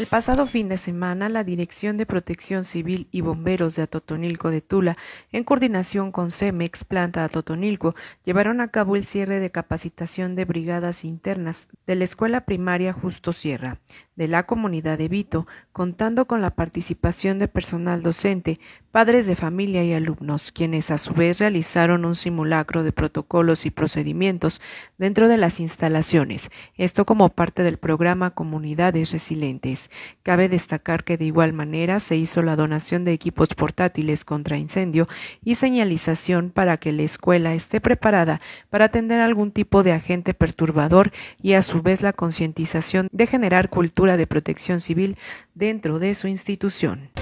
El pasado fin de semana, la Dirección de Protección Civil y Bomberos de Atotonilco de Tula, en coordinación con CEMEX Planta Atotonilco, llevaron a cabo el cierre de capacitación de brigadas internas de la Escuela Primaria Justo Sierra, de la comunidad de Vito, contando con la participación de personal docente, padres de familia y alumnos, quienes a su vez realizaron un simulacro de protocolos y procedimientos dentro de las instalaciones, esto como parte del programa Comunidades Resilientes. Cabe destacar que de igual manera se hizo la donación de equipos portátiles contra incendio y señalización para que la escuela esté preparada para atender algún tipo de agente perturbador y a su vez la concientización de generar cultura de protección civil dentro de su institución.